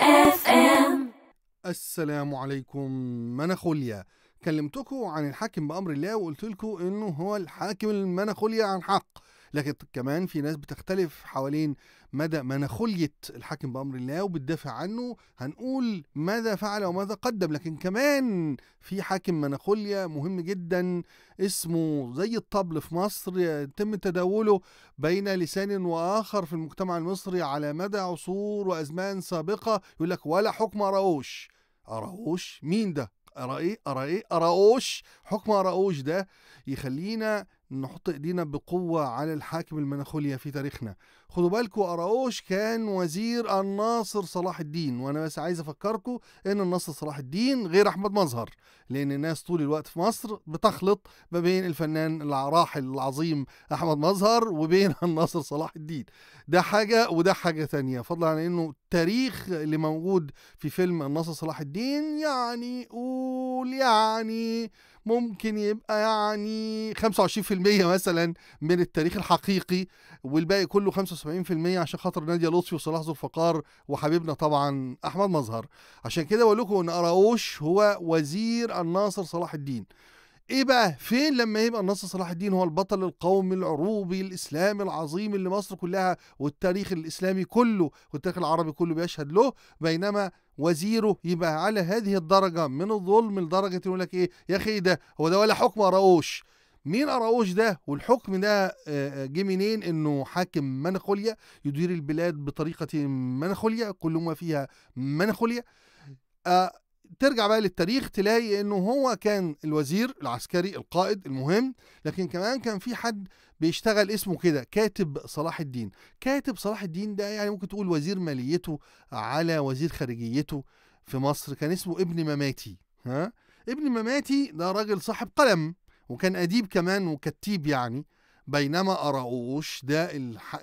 اف ام السلام عليكم مناخوليا كلمتكم عن الحاكم بامر الله وقلت لكم انه هو الحاكم المناخوليا عن حق لكن كمان في ناس بتختلف حوالين مدى مناخلية الحاكم بأمر الله وبتدافع عنه هنقول ماذا فعل وماذا قدم لكن كمان في حاكم مناخوليا مهم جدا اسمه زي الطبل في مصر يتم تداوله بين لسان وآخر في المجتمع المصري على مدى عصور وأزمان سابقة يقول لك ولا حكم أراوش أراوش مين ده؟ إيه؟ إيه؟ أرى أراوش حكم أراوش ده يخلينا نحط ايدينا بقوه على الحاكم المناخوليا في تاريخنا خدوا بالكم اراوش كان وزير الناصر صلاح الدين وانا بس عايز افكركم ان الناصر صلاح الدين غير احمد مظهر لان الناس طول الوقت في مصر بتخلط ما بين الفنان الراحل العظيم احمد مظهر وبين الناصر صلاح الدين ده حاجه وده حاجه تانية فضلا عن انه التاريخ اللي موجود في فيلم الناصر صلاح الدين يعني قول يعني ممكن يبقى يعني 25% مثلا من التاريخ الحقيقي والباقي كله 75% عشان خاطر ناديه لطفي وصلاح ذو الفقار وحبيبنا طبعا احمد مظهر عشان كده بقول لكم ان اراوش هو وزير الناصر صلاح الدين ايه بقى فين لما يبقى الناصر صلاح الدين هو البطل القومي العروبي الاسلامي العظيم اللي مصر كلها والتاريخ الاسلامي كله والتاريخ العربي كله بيشهد له بينما وزيره يبقى على هذه الدرجه من الظلم لدرجه يقول لك ايه يا اخي ده هو ده ولا حكم اراوش مين اراوش ده والحكم ده آه، آه، جه منين انه حاكم منخوليا يدير البلاد بطريقه منخوليا كل ما فيها منخوليا آه، ترجع بقى للتاريخ تلاقي انه هو كان الوزير العسكري القائد المهم لكن كمان كان في حد بيشتغل اسمه كده كاتب صلاح الدين كاتب صلاح الدين ده يعني ممكن تقول وزير ماليته على وزير خارجيته في مصر كان اسمه ابن مماتي ها ابن مماتي ده راجل صاحب قلم وكان اديب كمان وكتيب يعني بينما أراوش ده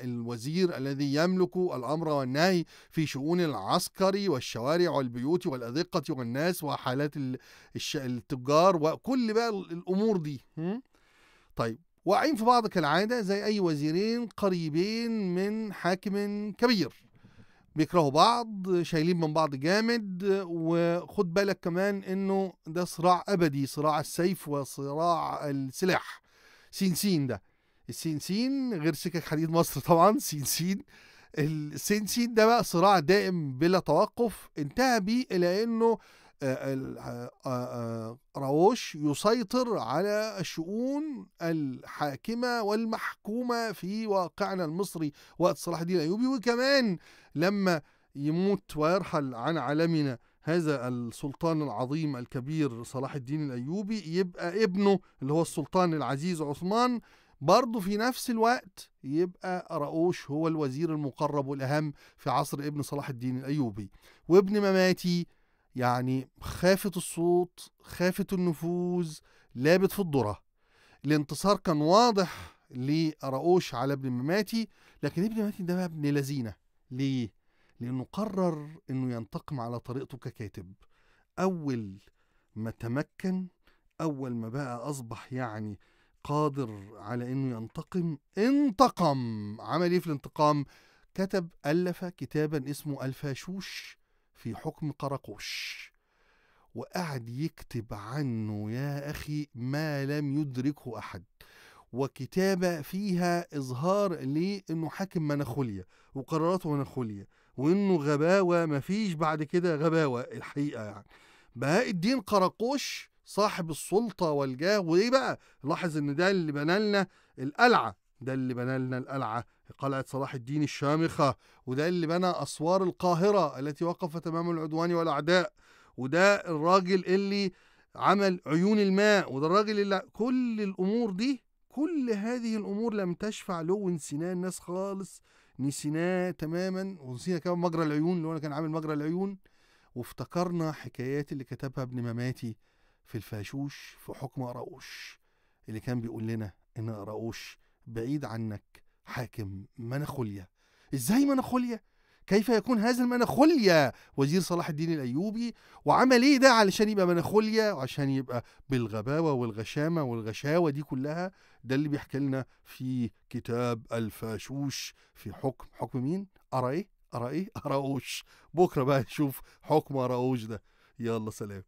الوزير الذي يملك الأمر والنهي في شؤون العسكر والشوارع والبيوت والأذقة والناس وحالات التجار وكل بقى الأمور دي طيب واقعين في بعض كالعادة زي أي وزيرين قريبين من حاكم كبير بيكرهوا بعض شايلين من بعض جامد وخد بالك كمان انه ده صراع ابدي صراع السيف وصراع السلاح سين سين ده سين غير سكك حديد مصر طبعا سين سين السين سين ده بقى صراع دائم بلا توقف انتهى بيه الى انه آه، آه، آه، راووش يسيطر على الشؤون الحاكمة والمحكومة في واقعنا المصري وقت صلاح الدين الأيوبي وكمان لما يموت ويرحل عن عالمنا هذا السلطان العظيم الكبير صلاح الدين الأيوبي يبقى ابنه اللي هو السلطان العزيز عثمان برضه في نفس الوقت يبقى رؤوش هو الوزير المقرب والأهم في عصر ابن صلاح الدين الأيوبي وابن مماتي يعني خافت الصوت خافت النفوذ لابت في الذرة الانتصار كان واضح لرؤوش على ابن مماتي لكن ابن مماتي ده بقى ابن لذينة ليه؟ لأنه قرر أنه ينتقم على طريقته ككاتب أول ما تمكن أول ما بقى أصبح يعني قادر على انه ينتقم انتقم عمل ايه في الانتقام كتب الف كتابا اسمه الفاشوش في حكم قرقوش وقعد يكتب عنه يا اخي ما لم يدركه احد وكتابه فيها اظهار ليه انه حاكم مناخوليا وقراراته مناخوليا وانه غباوه مفيش بعد كده غباوه الحقيقه يعني بهاء الدين قرقوش صاحب السلطه والجاه وايه بقى لاحظ ان ده اللي بنى لنا القلعه ده اللي بنى لنا القلعه قلعه صلاح الدين الشامخه وده اللي بنى اسوار القاهره التي وقف تمام العدوان والاعداء وده الراجل اللي عمل عيون الماء وده الراجل اللي كل الامور دي كل هذه الامور لم تشفع له ونسيناه الناس خالص نسيناه تماما ونسينا كمان مجرى العيون اللي هو كان عامل مجرى العيون وافتكرنا حكايات اللي كتبها ابن مماتي في الفاشوش في حكم أراؤوش اللي كان بيقول لنا إن أراؤوش بعيد عنك حاكم مناخوليا إزاي مناخوليا؟ كيف يكون هذا المناخوليا وزير صلاح الدين الأيوبي وعمل إيه ده علشان يبقى مناخوليا وعشان يبقى بالغباوة والغشامة والغشاوة دي كلها ده اللي بيحكي لنا في كتاب الفاشوش في حكم حكم مين؟ أرى إيه؟ أرى إيه؟ أراؤوش بكرة بقى نشوف حكم أراؤوش ده يلا سلام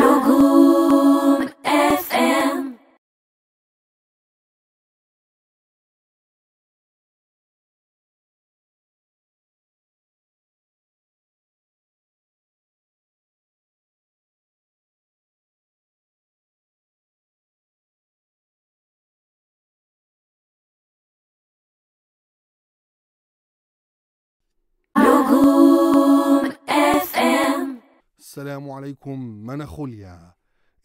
Lugum السلام عليكم من خليا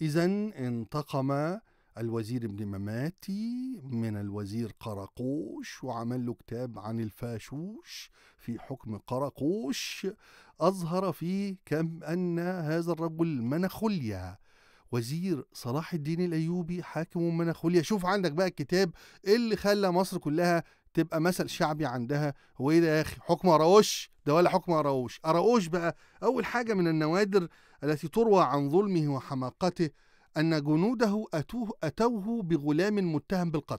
إذا انتقم الوزير ابن مماتي من الوزير قرقوش وعمل له كتاب عن الفاشوش في حكم قرقوش أظهر فيه كم أن هذا الرجل منخليا وزير صلاح الدين الأيوبي حاكم منخوليا شوف عندك بقى الكتاب اللي خلى مصر كلها تبقى مثل شعبي عندها هو ايه ده يا اخي حكم اراوش ده ولا حكم اراوش اراوش بقى اول حاجه من النوادر التي تروى عن ظلمه وحماقته ان جنوده اتوه اتوه بغلام متهم بالقتل